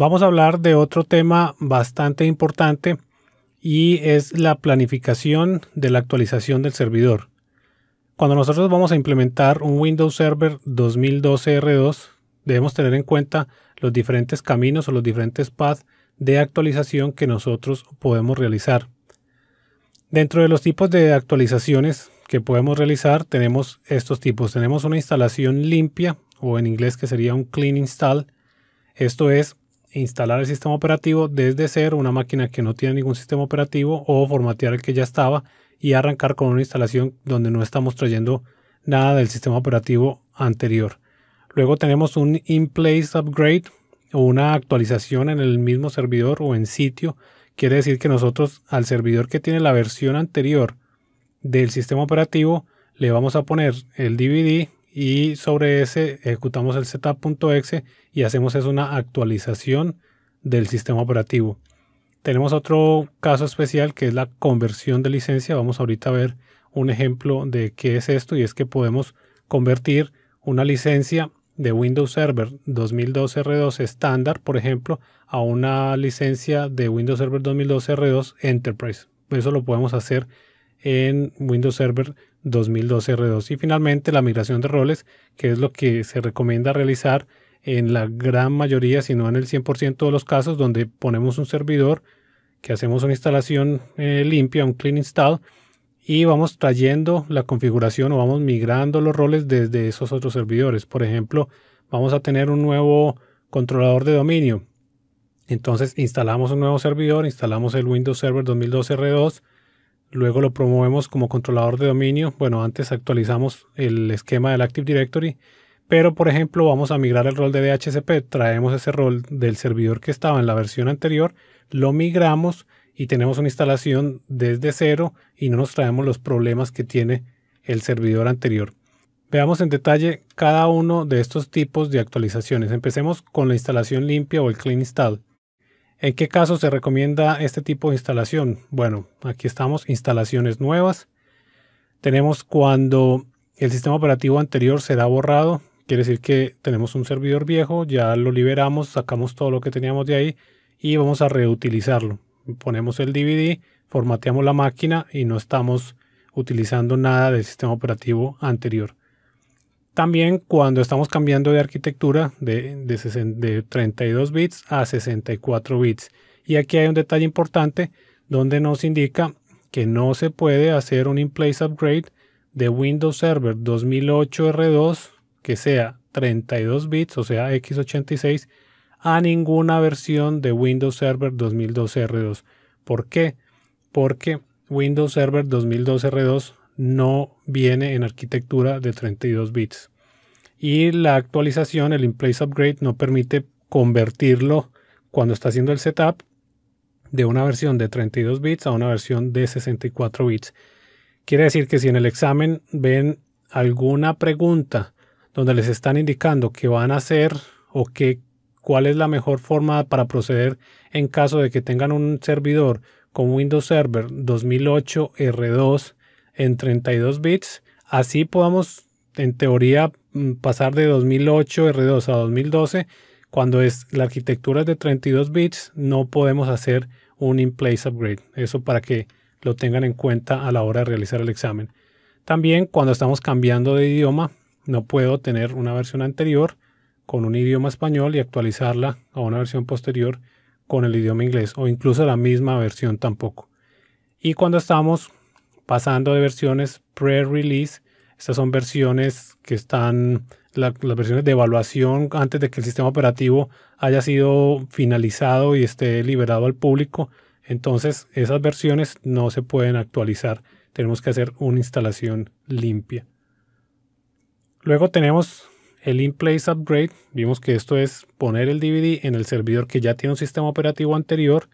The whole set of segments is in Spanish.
vamos a hablar de otro tema bastante importante y es la planificación de la actualización del servidor. Cuando nosotros vamos a implementar un Windows Server 2012 R2, debemos tener en cuenta los diferentes caminos o los diferentes paths de actualización que nosotros podemos realizar. Dentro de los tipos de actualizaciones que podemos realizar tenemos estos tipos. Tenemos una instalación limpia o en inglés que sería un clean install. Esto es instalar el sistema operativo desde ser una máquina que no tiene ningún sistema operativo, o formatear el que ya estaba y arrancar con una instalación donde no estamos trayendo nada del sistema operativo anterior. Luego tenemos un in-place upgrade o una actualización en el mismo servidor o en sitio. Quiere decir que nosotros al servidor que tiene la versión anterior del sistema operativo le vamos a poner el DVD y sobre ese ejecutamos el setup.exe y hacemos es una actualización del sistema operativo. Tenemos otro caso especial que es la conversión de licencia. Vamos ahorita a ver un ejemplo de qué es esto y es que podemos convertir una licencia de Windows Server 2012 R2 estándar, por ejemplo, a una licencia de Windows Server 2012 R2 Enterprise. Eso lo podemos hacer en Windows Server 2012 r 2 Y finalmente la migración de roles, que es lo que se recomienda realizar en la gran mayoría, si no en el 100% de los casos, donde ponemos un servidor, que hacemos una instalación eh, limpia, un clean install, y vamos trayendo la configuración o vamos migrando los roles desde esos otros servidores. Por ejemplo, vamos a tener un nuevo controlador de dominio. Entonces instalamos un nuevo servidor, instalamos el Windows Server 2012 R2, Luego lo promovemos como controlador de dominio. Bueno, antes actualizamos el esquema del Active Directory. Pero, por ejemplo, vamos a migrar el rol de DHCP. Traemos ese rol del servidor que estaba en la versión anterior. Lo migramos y tenemos una instalación desde cero y no nos traemos los problemas que tiene el servidor anterior. Veamos en detalle cada uno de estos tipos de actualizaciones. Empecemos con la instalación limpia o el Clean Install. ¿En qué caso se recomienda este tipo de instalación? Bueno, aquí estamos, instalaciones nuevas. Tenemos cuando el sistema operativo anterior será borrado, quiere decir que tenemos un servidor viejo, ya lo liberamos, sacamos todo lo que teníamos de ahí y vamos a reutilizarlo. Ponemos el DVD, formateamos la máquina y no estamos utilizando nada del sistema operativo anterior. También cuando estamos cambiando de arquitectura de, 32 bits a 64 bits. Y aquí hay un detalle importante donde nos indica que no se puede hacer un in-place upgrade de Windows Server 2008 R2 que sea 32 bits, o sea x86, a ninguna versión de Windows Server 2012 R2. ¿Por qué? Porque Windows Server 2012 R2 no viene en arquitectura de 32 bits. Y la actualización, el in-place upgrade, no permite convertirlo cuando está haciendo el setup de una versión de 32 bits a una versión de 64 bits. Quiere decir que si en el examen ven alguna pregunta donde les están indicando que van a hacer o qué, cuál es la mejor forma para proceder en caso de que tengan un servidor con Windows Server 2008 R2 en 32 bits. Así podamos, en teoría, mm, pasar de 2008 R2 a 2012. Cuando es, la arquitectura de 32 bits, no podemos hacer un in-place upgrade. Eso para que lo tengan en cuenta a la hora de realizar el examen. También cuando estamos cambiando de idioma, no puedo tener una versión anterior con un idioma español y actualizarla a una versión posterior con el idioma inglés o incluso la misma versión tampoco. Y cuando estamos pasando de versiones pre-release. Estas son versiones que están, las versiones de evaluación antes de que el sistema operativo haya sido finalizado y esté liberado al público. Entonces esas versiones no se pueden actualizar. Tenemos que hacer una instalación limpia. Luego tenemos el In-Place Upgrade. Vimos que esto es poner el DVD en el servidor que ya tiene un sistema operativo anterior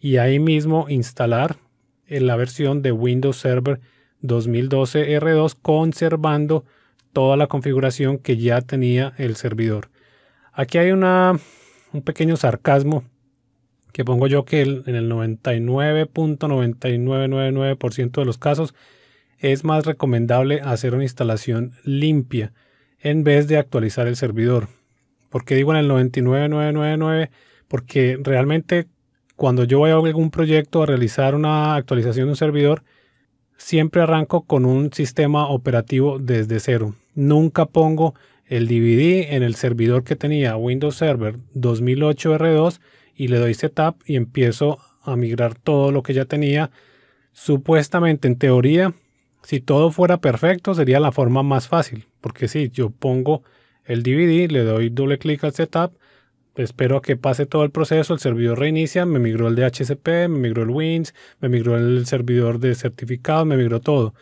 y ahí mismo instalar en la versión de Windows Server 2012 R2 conservando toda la configuración que ya tenía el servidor. Aquí hay una, un pequeño sarcasmo que pongo yo que en el 99.9999% de los casos es más recomendable hacer una instalación limpia en vez de actualizar el servidor. ¿Por qué digo en el 99999? Porque realmente cuando yo voy a algún proyecto a realizar una actualización de un servidor, siempre arranco con un sistema operativo desde cero. Nunca pongo el DVD en el servidor que tenía Windows Server 2008 R2 y le doy setup y empiezo a migrar todo lo que ya tenía. Supuestamente, en teoría, si todo fuera perfecto, sería la forma más fácil. Porque si yo pongo el DVD, le doy doble clic al setup espero que pase todo el proceso, el servidor reinicia, me migró el DHCP, me migró el Wins, me migró el servidor de certificados, me migró todo.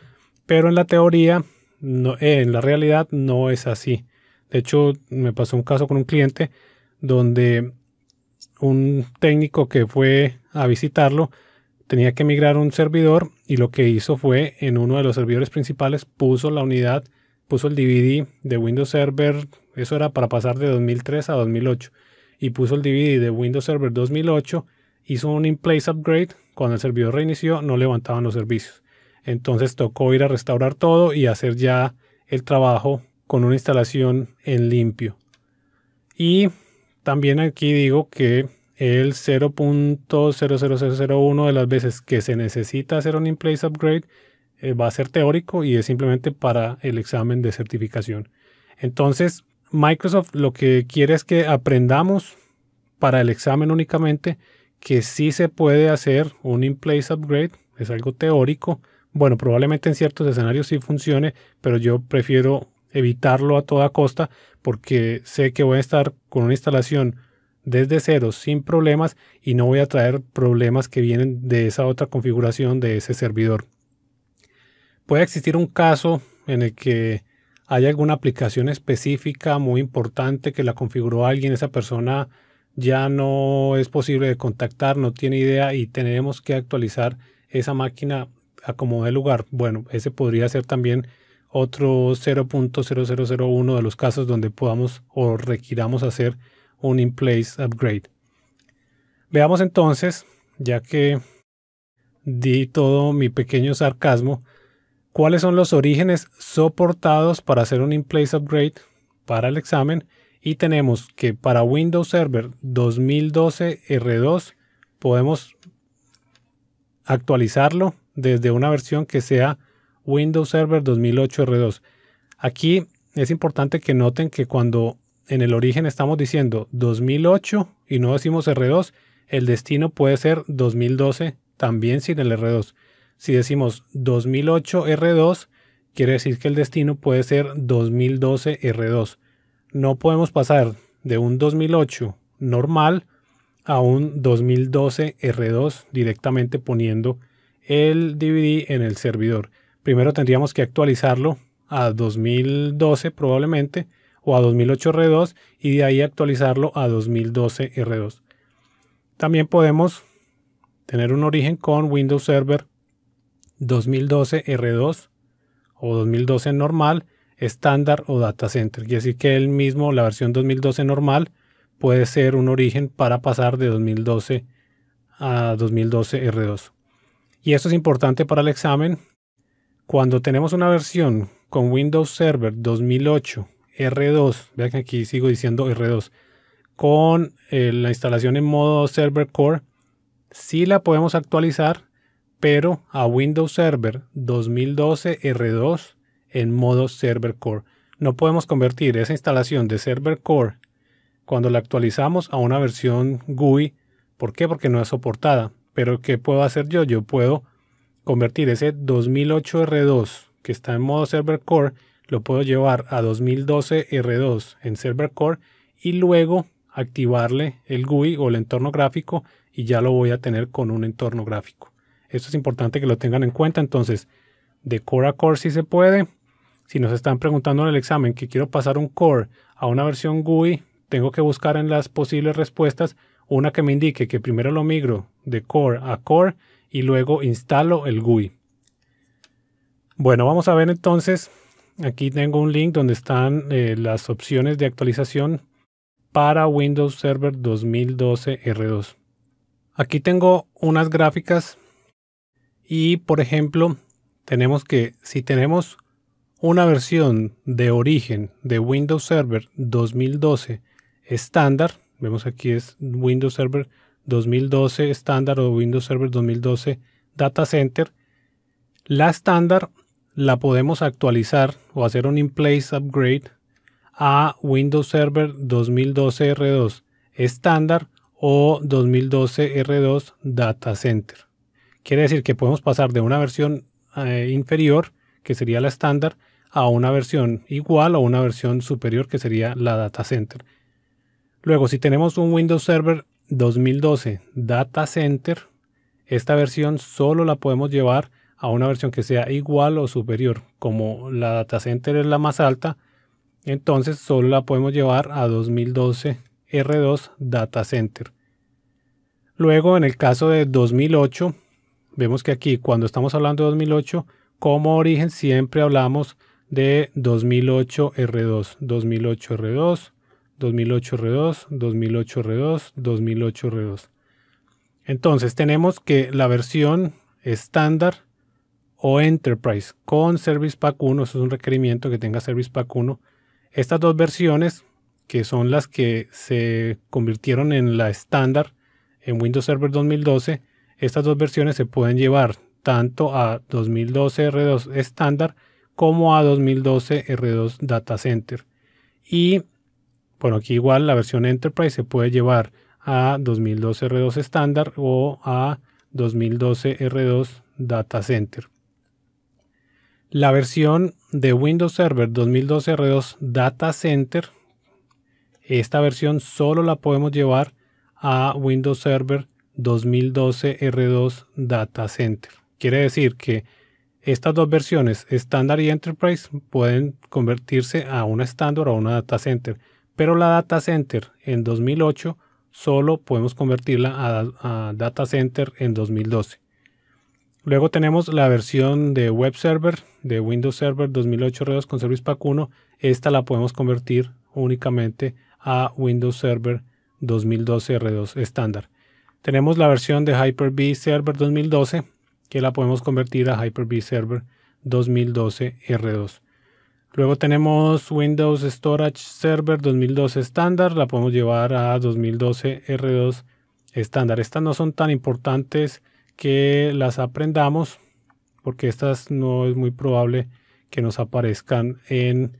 Pero en la teoría, eh, en la realidad no es así. De hecho, me pasó un caso con un cliente donde un técnico que fue a visitarlo tenía que migrar un servidor y lo que hizo fue en uno de los servidores principales puso la unidad, puso el DVD de Windows Server, eso era para pasar de 2003 a 2008 y puso el DVD de Windows Server 2008, hizo un in-place upgrade, cuando el servidor reinició no levantaban los servicios. Entonces tocó ir a restaurar todo y hacer ya el trabajo con una instalación en limpio. Y también aquí digo que el 0.00001 de las veces que se necesita hacer un in-place upgrade eh, va a ser teórico y es simplemente para el examen de certificación. Entonces, Microsoft lo que quiere es que aprendamos para el examen únicamente que sí se puede hacer un in-place upgrade, es algo teórico. Bueno, probablemente en ciertos escenarios sí funcione, pero yo prefiero evitarlo a toda costa porque sé que voy a estar con una instalación desde cero sin problemas y no voy a traer problemas que vienen de esa otra configuración de ese servidor. Puede existir un caso en el que ¿Hay alguna aplicación específica muy importante que la configuró alguien? Esa persona ya no es posible de contactar, no tiene idea y tenemos que actualizar esa máquina a como de lugar. Bueno, ese podría ser también otro 0.0001 de los casos donde podamos o requiramos hacer un in-place upgrade. Veamos entonces, ya que di todo mi pequeño sarcasmo, cuáles son los orígenes soportados para hacer un in-place upgrade para el examen y tenemos que para Windows Server 2012 R2 podemos actualizarlo desde una versión que sea Windows Server 2008 R2. Aquí es importante que noten que cuando en el origen estamos diciendo 2008 y no decimos R2, el destino puede ser 2012 también sin el R2. Si decimos 2008 R2, quiere decir que el destino puede ser 2012 R2. No podemos pasar de un 2008 normal a un 2012 R2 directamente poniendo el DVD en el servidor. Primero tendríamos que actualizarlo a 2012 probablemente o a 2008 R2 y de ahí actualizarlo a 2012 R2. También podemos tener un origen con Windows Server 2012 R2 o 2012 normal, estándar o data center. Y así que el mismo, la versión 2012 normal, puede ser un origen para pasar de 2012 a 2012 R2. Y esto es importante para el examen. Cuando tenemos una versión con Windows Server 2008 R2, vean que aquí sigo diciendo R2, con eh, la instalación en modo Server Core, sí la podemos actualizar pero a Windows Server 2012 R2 en modo Server Core. No podemos convertir esa instalación de Server Core cuando la actualizamos a una versión GUI. ¿Por qué? Porque no es soportada. Pero ¿qué puedo hacer yo? Yo puedo convertir ese 2008 R2 que está en modo Server Core, lo puedo llevar a 2012 R2 en Server Core y luego activarle el GUI o el entorno gráfico y ya lo voy a tener con un entorno gráfico. Esto es importante que lo tengan en cuenta. Entonces, de core a core si sí se puede. Si nos están preguntando en el examen que quiero pasar un core a una versión GUI, tengo que buscar en las posibles respuestas una que me indique que primero lo migro de core a core y luego instalo el GUI. Bueno, vamos a ver entonces, aquí tengo un link donde están eh, las opciones de actualización para Windows Server 2012 R2. Aquí tengo unas gráficas y por ejemplo, tenemos que si tenemos una versión de origen de Windows Server 2012 estándar, vemos aquí es Windows Server 2012 estándar o Windows Server 2012 Data Center, la estándar la podemos actualizar o hacer un in-place upgrade a Windows Server 2012 R2 estándar o 2012 R2 Data Center. Quiere decir que podemos pasar de una versión eh, inferior, que sería la estándar, a una versión igual o una versión superior, que sería la data center. Luego, si tenemos un Windows Server 2012 Data Center, esta versión solo la podemos llevar a una versión que sea igual o superior. Como la Data Center es la más alta, entonces solo la podemos llevar a 2012 R2 Data Center. Luego, en el caso de 2008 Vemos que aquí cuando estamos hablando de 2008, como origen siempre hablamos de 2008R2, 2008R2, 2008R2, 2008R2, 2008R2. Entonces tenemos que la versión estándar o Enterprise con Service Pack 1, eso es un requerimiento que tenga Service Pack 1. Estas dos versiones, que son las que se convirtieron en la estándar en Windows Server 2012, estas dos versiones se pueden llevar tanto a 2012 R2 estándar como a 2012 R2 Data Center. Y bueno, aquí igual la versión Enterprise se puede llevar a 2012 R2 estándar o a 2012 R2 Data Center. La versión de Windows Server 2012 R2 Data Center, esta versión solo la podemos llevar a Windows Server 2012 R2 Data Center. Quiere decir que estas dos versiones, estándar y enterprise, pueden convertirse a una estándar o a una data center, pero la data center en 2008 solo podemos convertirla a, a, data center en 2012. Luego tenemos la versión de web server de Windows Server 2008 R2 con Service Pack 1. Esta la podemos convertir únicamente a Windows Server 2012 R2 estándar. Tenemos la versión de Hyper-V Server 2012, que la podemos convertir a Hyper-V Server 2012 R2. Luego tenemos Windows Storage Server 2012 estándar, la podemos llevar a 2012 R2 estándar. Estas no son tan importantes que las aprendamos, porque estas no es muy probable que nos aparezcan en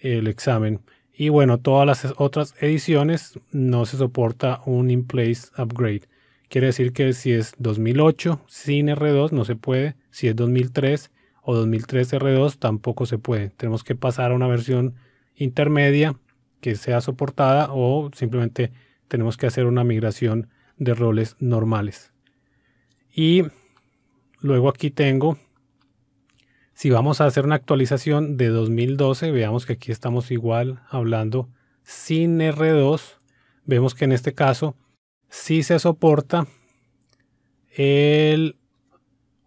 el examen. Y bueno, todas las otras ediciones no se soporta un in-place upgrade. Quiere decir que si es 2008 sin R2 no se puede, si es 2003 o 2003 R2 tampoco se puede. Tenemos que pasar a una versión intermedia que sea soportada o simplemente tenemos que hacer una migración de roles normales. Y luego aquí tengo si vamos a hacer una actualización de 2012, veamos que aquí estamos igual hablando sin R2. Vemos que en este caso sí se soporta el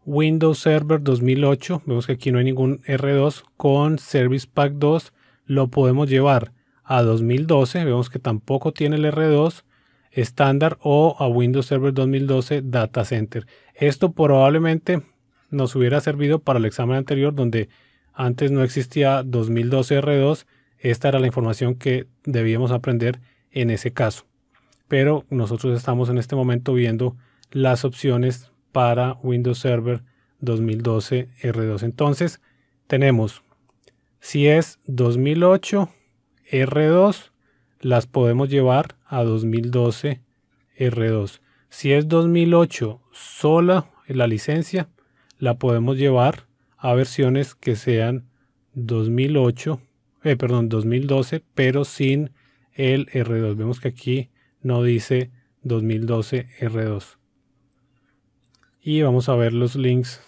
Windows Server 2008. Vemos que aquí no hay ningún R2 con Service Pack 2. Lo podemos llevar a 2012. Vemos que tampoco tiene el R2 estándar o a Windows Server 2012 Data Center. Esto probablemente nos hubiera servido para el examen anterior donde antes no existía 2012 R2, esta era la información que debíamos aprender en ese caso. Pero nosotros estamos en este momento viendo las opciones para Windows Server 2012 R2. Entonces tenemos, si es 2008 R2, las podemos llevar a 2012 R2. Si es 2008 sola la licencia, la podemos llevar a versiones que sean 2008, eh, perdón, 2012, pero sin el R2. Vemos que aquí no dice 2012 R2. Y vamos a ver los links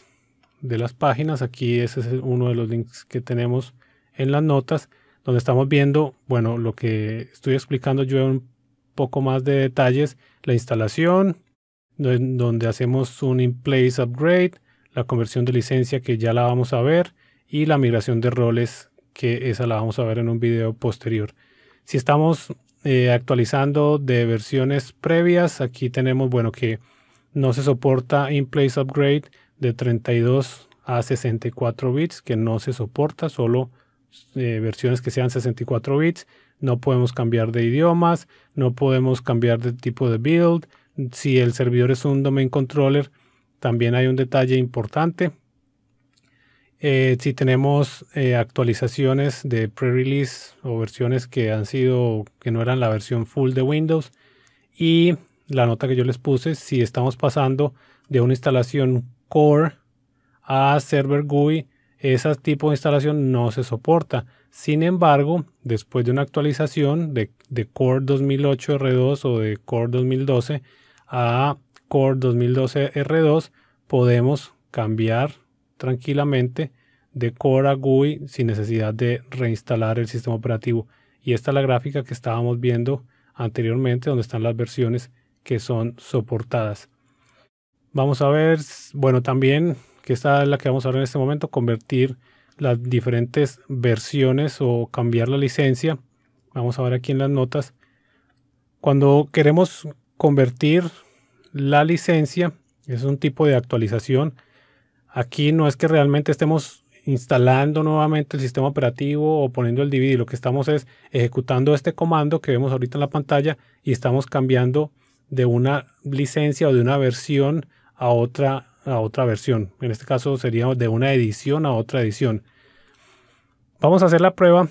de las páginas. Aquí ese es uno de los links que tenemos en las notas, donde estamos viendo, bueno, lo que estoy explicando yo un poco más de detalles, la instalación, donde hacemos un in-place upgrade, la conversión de licencia que ya la vamos a ver y la migración de roles que esa la vamos a ver en un video posterior. Si estamos eh, actualizando de versiones previas, aquí tenemos, bueno, que no se soporta in-place upgrade de 32 a 64 bits, que no se soporta, solo eh, versiones que sean 64 bits. No podemos cambiar de idiomas, no podemos cambiar de tipo de build. Si el servidor es un domain controller, también hay un detalle importante. Eh, si tenemos eh, actualizaciones de pre-release o versiones que han sido, que no eran la versión full de Windows. Y la nota que yo les puse, si estamos pasando de una instalación core a server GUI, ese tipo de instalación no se soporta. Sin embargo, después de una actualización de, de Core 2008 R2 o de Core 2012 a Core 2012 R2 podemos cambiar tranquilamente de Core a GUI sin necesidad de reinstalar el sistema operativo. Y esta es la gráfica que estábamos viendo anteriormente donde están las versiones que son soportadas. Vamos a ver, bueno, también que esta es la que vamos a ver en este momento, convertir las diferentes versiones o cambiar la licencia. Vamos a ver aquí en las notas. Cuando queremos convertir la licencia es un tipo de actualización. Aquí no es que realmente estemos instalando nuevamente el sistema operativo o poniendo el DVD, lo que estamos es ejecutando este comando que vemos ahorita en la pantalla y estamos cambiando de una licencia o de una versión a otra, a otra versión. En este caso sería de una edición a otra edición. Vamos a hacer la prueba.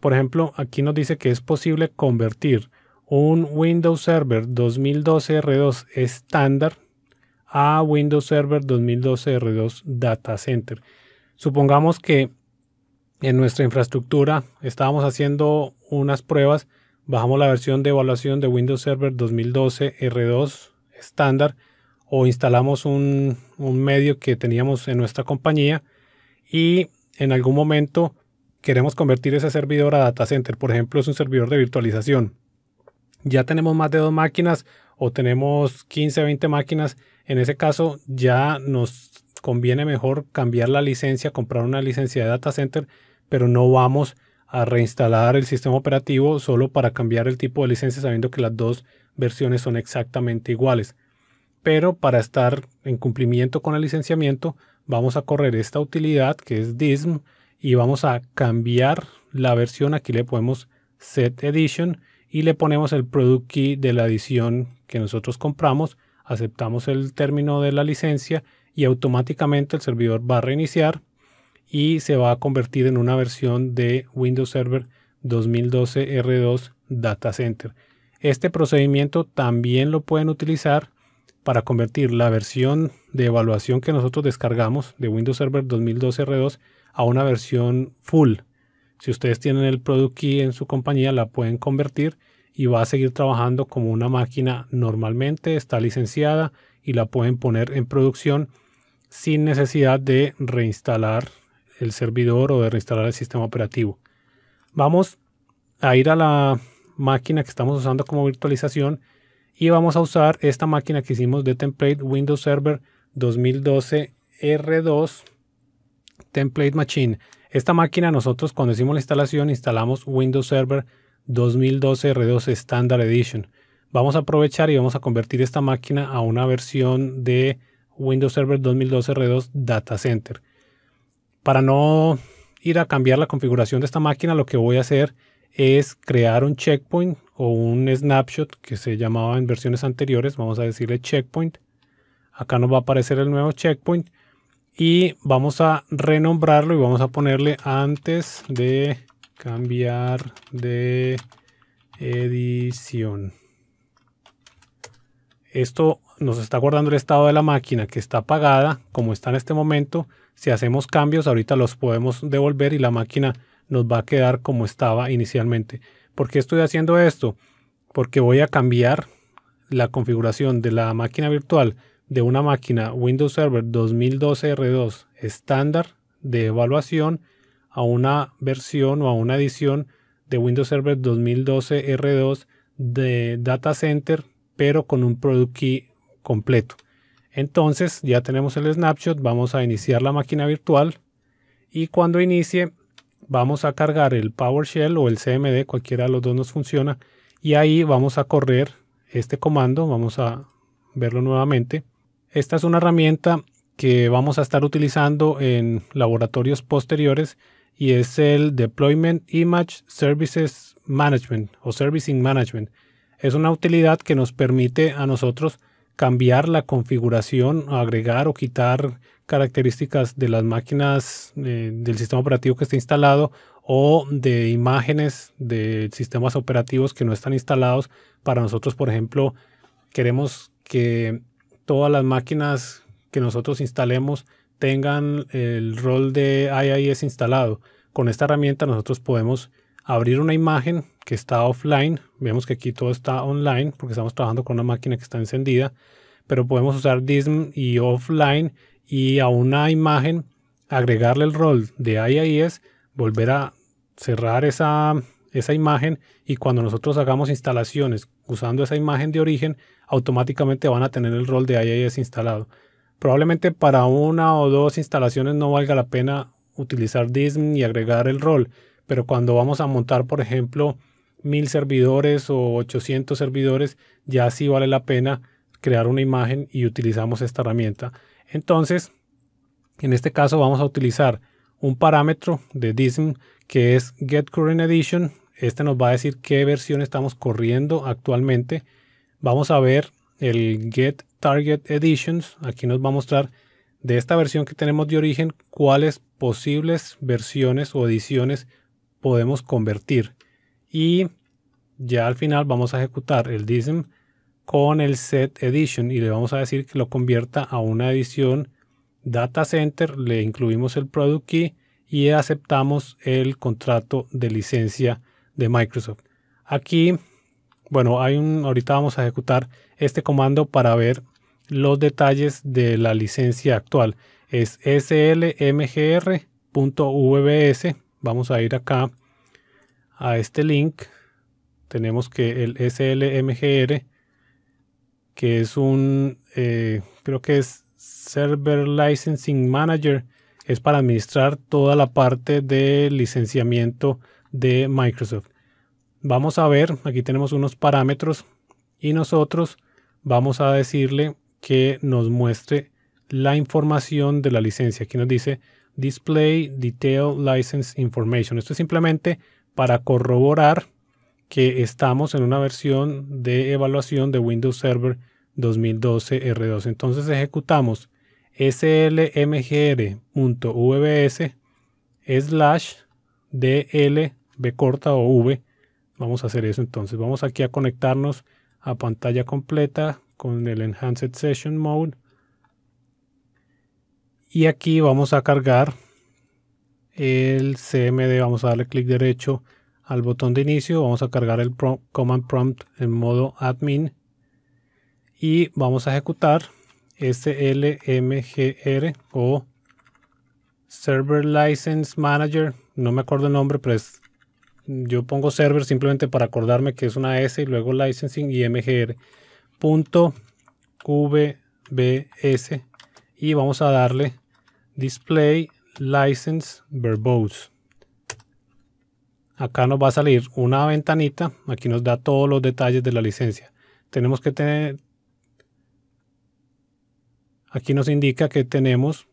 Por ejemplo, aquí nos dice que es posible convertir un Windows Server 2012 R2 estándar a Windows Server 2012 R2 Data Center. Supongamos que en nuestra infraestructura estábamos haciendo unas pruebas, bajamos la versión de evaluación de Windows Server 2012 R2 estándar o instalamos un, medio que teníamos en nuestra compañía y en algún momento queremos convertir ese servidor a data center. Por ejemplo, es un servidor de virtualización ya tenemos más de dos máquinas o tenemos 15, 20 máquinas, en ese caso ya nos conviene mejor cambiar la licencia, comprar una licencia de data center, pero no vamos a reinstalar el sistema operativo solo para cambiar el tipo de licencia sabiendo que las dos versiones son exactamente iguales. Pero para estar en cumplimiento con el licenciamiento, vamos a correr esta utilidad que es DISM y vamos a cambiar la versión. Aquí le podemos Set Edition y le ponemos el product key de la edición que nosotros compramos, aceptamos el término de la licencia y automáticamente el servidor va a reiniciar y se va a convertir en una versión de Windows Server 2012 R2 Data Center. Este procedimiento también lo pueden utilizar para convertir la versión de evaluación que nosotros descargamos de Windows Server 2012 R2 a una versión full si ustedes tienen el product key en su compañía, la pueden convertir y va a seguir trabajando como una máquina normalmente, está licenciada y la pueden poner en producción sin necesidad de reinstalar el servidor o de reinstalar el sistema operativo. Vamos a ir a la máquina que estamos usando como virtualización y vamos a usar esta máquina que hicimos de template Windows Server 2012 R2 Template Machine. Esta máquina nosotros cuando hicimos la instalación instalamos Windows Server 2012 R2 Standard Edition. Vamos a aprovechar y vamos a convertir esta máquina a una versión de Windows Server 2012 R2 Data Center. Para no ir a cambiar la configuración de esta máquina, lo que voy a hacer es crear un checkpoint o un snapshot que se llamaba en versiones anteriores. Vamos a decirle checkpoint. Acá nos va a aparecer el nuevo checkpoint y vamos a renombrarlo y vamos a ponerle antes de cambiar de edición. Esto nos está guardando el estado de la máquina que está apagada, como está en este momento. Si hacemos cambios, ahorita los podemos devolver y la máquina nos va a quedar como estaba inicialmente. ¿Por qué estoy haciendo esto? Porque voy a cambiar la configuración de la máquina virtual de una máquina Windows Server 2012 R2 estándar de evaluación a una versión o a una edición de Windows Server 2012 R2 de Data Center, pero con un Product Key completo. Entonces ya tenemos el snapshot, vamos a iniciar la máquina virtual y cuando inicie vamos a cargar el PowerShell o el CMD, cualquiera de los dos nos funciona, y ahí vamos a correr este comando, vamos a verlo nuevamente. Esta es una herramienta que vamos a estar utilizando en laboratorios posteriores y es el Deployment Image Services Management o Servicing Management. Es una utilidad que nos permite a nosotros cambiar la configuración, agregar o quitar características de las máquinas eh, del sistema operativo que está instalado o de imágenes de sistemas operativos que no están instalados para nosotros, por ejemplo, queremos que todas las máquinas que nosotros instalemos tengan el rol de IIS instalado. Con esta herramienta nosotros podemos abrir una imagen que está offline. Vemos que aquí todo está online porque estamos trabajando con una máquina que está encendida. Pero podemos usar DISM y offline y a una imagen agregarle el rol de IIS, volver a cerrar esa esa imagen y cuando nosotros hagamos instalaciones usando esa imagen de origen, automáticamente van a tener el rol de IIS instalado. Probablemente para una o dos instalaciones no valga la pena utilizar DISM y agregar el rol, pero cuando vamos a montar, por ejemplo, mil servidores o 800 servidores, ya sí vale la pena crear una imagen y utilizamos esta herramienta. Entonces, en este caso vamos a utilizar un parámetro de DISM que es getCurrentEdition este nos va a decir qué versión estamos corriendo actualmente. Vamos a ver el Get Target Editions. Aquí nos va a mostrar de esta versión que tenemos de origen cuáles posibles versiones o ediciones podemos convertir. Y ya al final vamos a ejecutar el Dism con el set edition y le vamos a decir que lo convierta a una edición data center, le incluimos el product key y aceptamos el contrato de licencia de Microsoft. Aquí, bueno, hay un, ahorita vamos a ejecutar este comando para ver los detalles de la licencia actual. Es slmgr.vbs. Vamos a ir acá a este link. Tenemos que el slmgr, que es un, eh, creo que es Server Licensing Manager, es para administrar toda la parte de licenciamiento de Microsoft. Vamos a ver, aquí tenemos unos parámetros y nosotros vamos a decirle que nos muestre la información de la licencia. Aquí nos dice Display Detail License Information. Esto es simplemente para corroborar que estamos en una versión de evaluación de Windows Server 2012 R2. Entonces ejecutamos slmgr.vbs slash dl B corta o V. Vamos a hacer eso entonces. Vamos aquí a conectarnos a pantalla completa con el Enhanced Session Mode. Y aquí vamos a cargar el CMD. Vamos a darle clic derecho al botón de inicio. Vamos a cargar el Command Prompt en modo Admin. Y vamos a ejecutar SLMGR o Server License Manager. No me acuerdo el nombre, pero es yo pongo server simplemente para acordarme que es una S y luego licensing y mgr. Punto y vamos a darle display license verbose. Acá nos va a salir una ventanita, aquí nos da todos los detalles de la licencia. Tenemos que tener, aquí nos indica que tenemos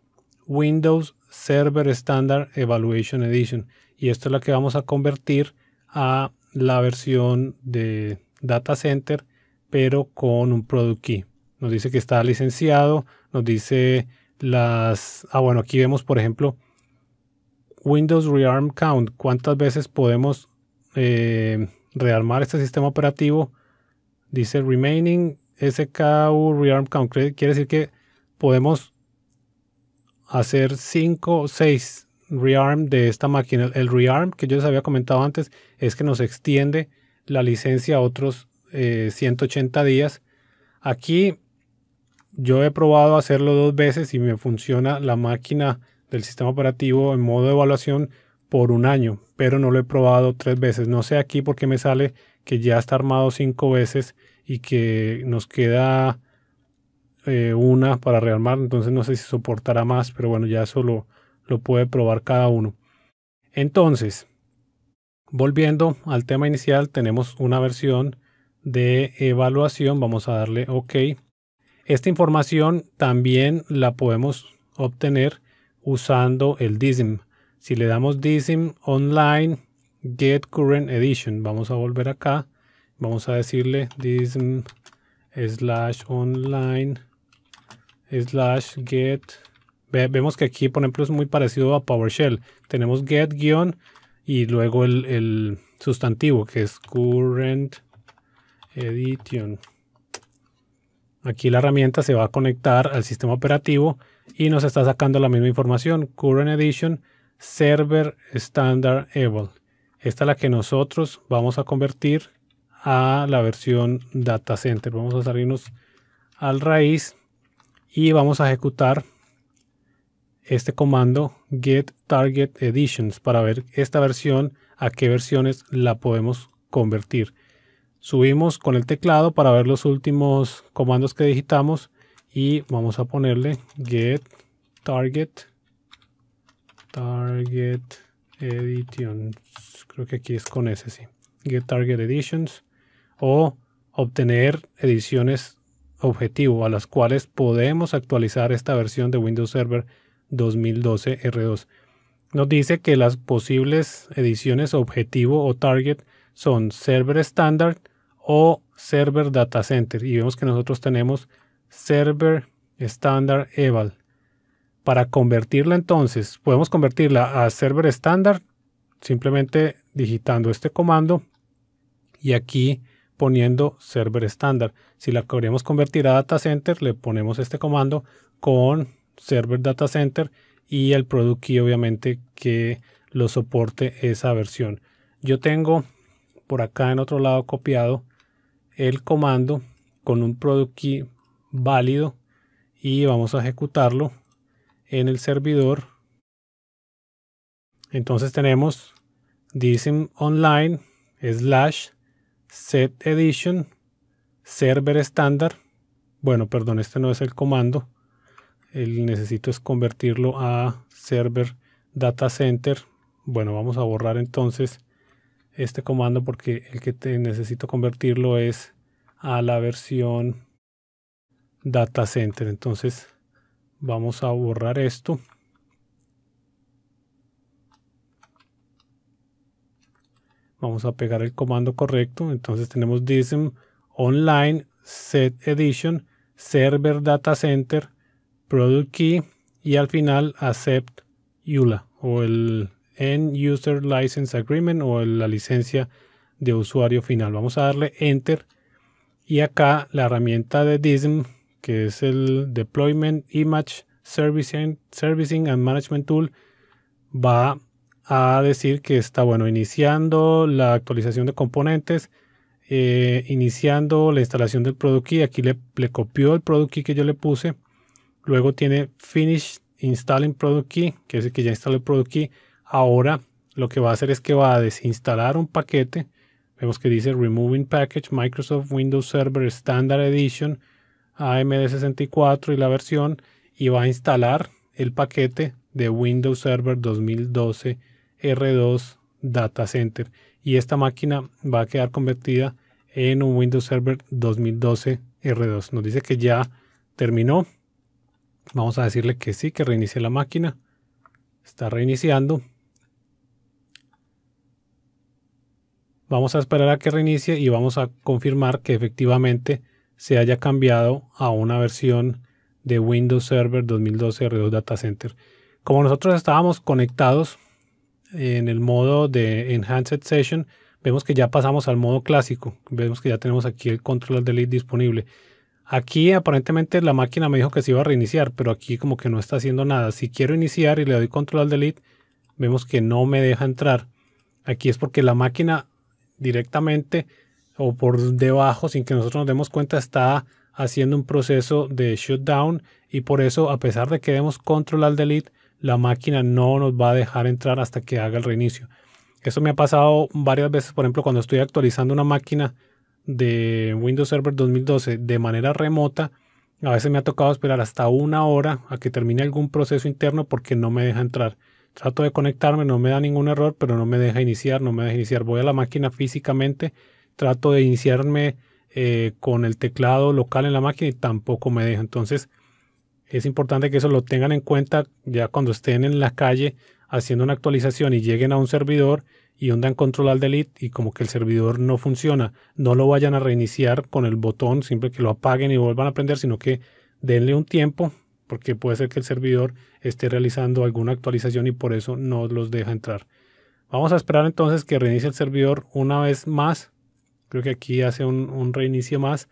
Windows Server Standard Evaluation Edition y esto es la que vamos a convertir a la versión de data center pero con un product key nos dice que está licenciado nos dice las ah bueno aquí vemos por ejemplo Windows Rearm Count cuántas veces podemos eh, rearmar este sistema operativo dice remaining SKU Rearm Count quiere decir que podemos hacer 5 o 6 rearm de esta máquina. El rearm que yo les había comentado antes es que nos extiende la licencia a otros 180 eh, días. Aquí yo he probado hacerlo dos veces y me funciona la máquina del sistema operativo en modo de evaluación por un año, pero no lo he probado tres veces. No sé aquí por qué me sale que ya está armado cinco veces y que nos queda eh, una para rearmar, entonces no sé si soportará más, pero bueno, ya eso lo, lo puede probar cada uno. Entonces, volviendo al tema inicial, tenemos una versión de evaluación. Vamos a darle OK. Esta información también la podemos obtener usando el Dism. Si le damos Dism online get current edition, vamos a volver acá. Vamos a decirle Dism slash online slash get vemos que aquí, por ejemplo, es muy parecido a PowerShell. Tenemos get guión y luego el, sustantivo que es current edition. Aquí la herramienta se va a conectar al sistema operativo y nos está sacando la misma información. Current edition server standard able. Esta es la que nosotros vamos a convertir a la versión data center. Vamos a salirnos al raíz y vamos a ejecutar este comando get target editions para ver esta versión a qué versiones la podemos convertir. Subimos con el teclado para ver los últimos comandos que digitamos y vamos a ponerle get target Creo que aquí es con ese sí. Get target editions o obtener ediciones objetivo a las cuales podemos actualizar esta versión de Windows Server 2012 R2. Nos dice que las posibles ediciones objetivo o target son server estándar o server data center y vemos que nosotros tenemos server estándar eval. Para convertirla entonces, podemos convertirla a server estándar simplemente digitando este comando y aquí poniendo server estándar. Si la queremos convertir a data center, le ponemos este comando con server data center y el product key obviamente que lo soporte esa versión. Yo tengo por acá en otro lado copiado el comando con un product key válido y vamos a ejecutarlo en el servidor. Entonces tenemos dicen online slash set edition server estándar. Bueno, perdón, este no es el comando el necesito es convertirlo a server data center. Bueno, vamos a borrar entonces este comando porque el que necesito convertirlo es a la versión data center. Entonces vamos a borrar esto. Vamos a pegar el comando correcto. Entonces tenemos Dism online set edition server data center product key y al final accept EULA o el End User License Agreement o la licencia de usuario final. Vamos a darle enter y acá la herramienta de DISM que es el Deployment Image Servicing, Servicing and Management Tool va a decir que está bueno iniciando la actualización de componentes eh, iniciando la instalación del product key aquí le, le copió el product key que yo le puse Luego tiene Finish Installing Product Key, que es el que ya instaló el Product Key. Ahora lo que va a hacer es que va a desinstalar un paquete. Vemos que dice Removing Package Microsoft Windows Server Standard Edition AMD64 y la versión. Y va a instalar el paquete de Windows Server 2012 R2 Data Center. Y esta máquina va a quedar convertida en un Windows Server 2012 R2. Nos dice que ya terminó Vamos a decirle que sí, que reinicie la máquina. Está reiniciando. Vamos a esperar a que reinicie y vamos a confirmar que efectivamente se haya cambiado a una versión de Windows Server 2012 R2 Data Center. Como nosotros estábamos conectados en el modo de Enhanced Session, vemos que ya pasamos al modo clásico. Vemos que ya tenemos aquí el control delete disponible. Aquí aparentemente la máquina me dijo que se iba a reiniciar, pero aquí como que no está haciendo nada. Si quiero iniciar y le doy control al delete, vemos que no me deja entrar. Aquí es porque la máquina directamente o por debajo, sin que nosotros nos demos cuenta, está haciendo un proceso de shutdown y por eso a pesar de que demos control al delete, la máquina no nos va a dejar entrar hasta que haga el reinicio. Eso me ha pasado varias veces, por ejemplo, cuando estoy actualizando una máquina de Windows Server 2012 de manera remota, a veces me ha tocado esperar hasta una hora a que termine algún proceso interno porque no me deja entrar. Trato de conectarme, no me da ningún error, pero no me deja iniciar, no me deja iniciar. Voy a la máquina físicamente, trato de iniciarme eh, con el teclado local en la máquina y tampoco me deja. Entonces es importante que eso lo tengan en cuenta ya cuando estén en la calle haciendo una actualización y lleguen a un servidor y dan control al delete y como que el servidor no funciona, no lo vayan a reiniciar con el botón, siempre que lo apaguen y vuelvan a prender, sino que denle un tiempo porque puede ser que el servidor esté realizando alguna actualización y por eso no los deja entrar. Vamos a esperar entonces que reinicie el servidor una vez más. Creo que aquí hace un, un reinicio más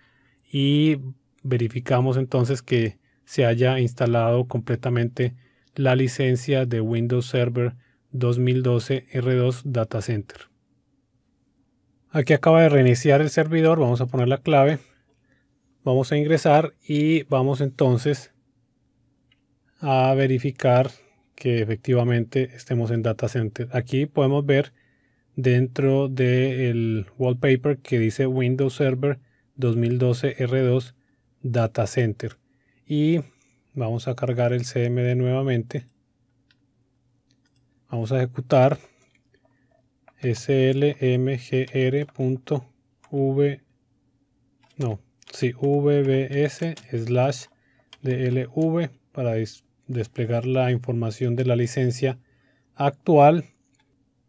y verificamos entonces que se haya instalado completamente la licencia de Windows Server 2012 R2 Data Center. Aquí acaba de reiniciar el servidor, vamos a poner la clave, vamos a ingresar y vamos entonces a verificar que efectivamente estemos en Data Center. Aquí podemos ver dentro del wallpaper que dice Windows Server 2012 R2 Data Center. Y vamos a cargar el CMD nuevamente vamos a ejecutar slmgr.v no, sí, vbs slash dlv para desplegar la información de la licencia actual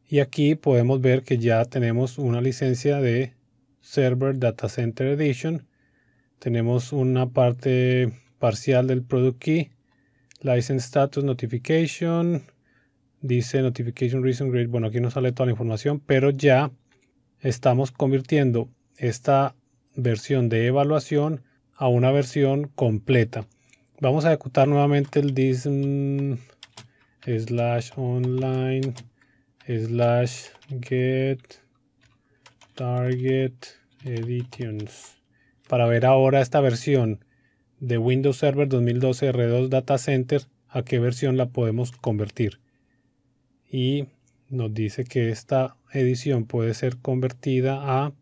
y aquí podemos ver que ya tenemos una licencia de Server Data Center Edition tenemos una parte parcial del Product Key License Status Notification dice Notification Reason Grid. Bueno, aquí no sale toda la información, pero ya estamos convirtiendo esta versión de evaluación a una versión completa. Vamos a ejecutar nuevamente el dism slash online slash get target editions para ver ahora esta versión de Windows Server 2012 R2 Data Center a qué versión la podemos convertir y nos dice que esta edición puede ser convertida a,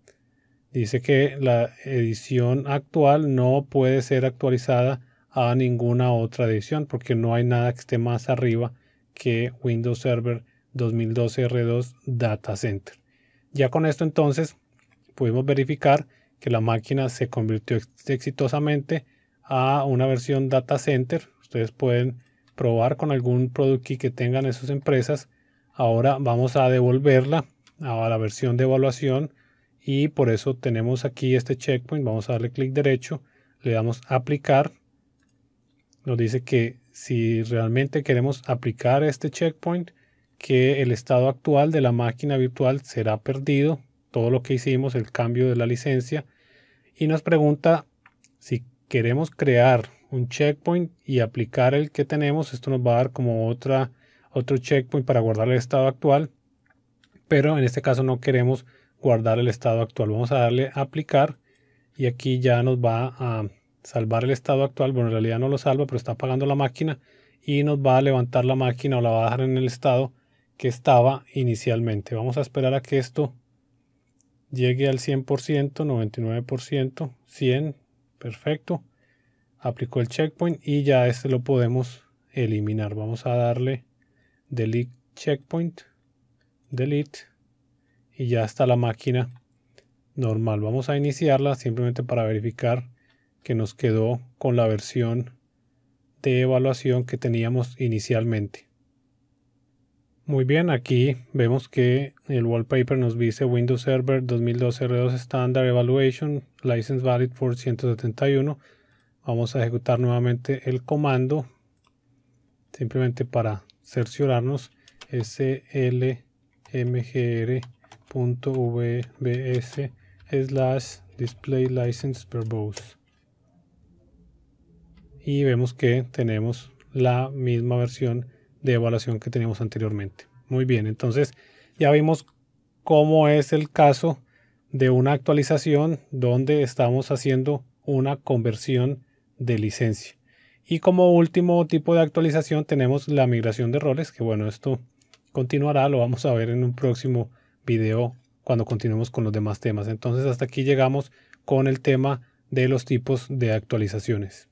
dice que la edición actual no puede ser actualizada a ninguna otra edición porque no hay nada que esté más arriba que Windows Server 2012 R2 Data Center. Ya con esto entonces pudimos verificar que la máquina se convirtió exitosamente a una versión Data Center. Ustedes pueden probar con algún producto que tengan en sus empresas Ahora vamos a devolverla a la versión de evaluación y por eso tenemos aquí este checkpoint. Vamos a darle clic derecho, le damos aplicar. Nos dice que si realmente queremos aplicar este checkpoint, que el estado actual de la máquina virtual será perdido, todo lo que hicimos, el cambio de la licencia, y nos pregunta si queremos crear un checkpoint y aplicar el que tenemos, esto nos va a dar como otra otro checkpoint para guardar el estado actual, pero en este caso no queremos guardar el estado actual. Vamos a darle a aplicar y aquí ya nos va a salvar el estado actual. Bueno, en realidad no lo salva, pero está apagando la máquina y nos va a levantar la máquina o la va a dejar en el estado que estaba inicialmente. Vamos a esperar a que esto llegue al 100%, 99%, 100%, perfecto. Aplicó el checkpoint y ya este lo podemos eliminar. Vamos a darle delete checkpoint, delete y ya está la máquina normal. Vamos a iniciarla simplemente para verificar que nos quedó con la versión de evaluación que teníamos inicialmente. Muy bien, aquí vemos que el wallpaper nos dice Windows Server 2012 R2 Standard Evaluation License Valid for 171. Vamos a ejecutar nuevamente el comando simplemente para cerciorarnos slmgr.vbs slash display license verbose y vemos que tenemos la misma versión de evaluación que teníamos anteriormente. Muy bien, entonces ya vimos cómo es el caso de una actualización donde estamos haciendo una conversión de licencia. Y como último tipo de actualización tenemos la migración de roles, que bueno, esto continuará, lo vamos a ver en un próximo video cuando continuemos con los demás temas. Entonces hasta aquí llegamos con el tema de los tipos de actualizaciones.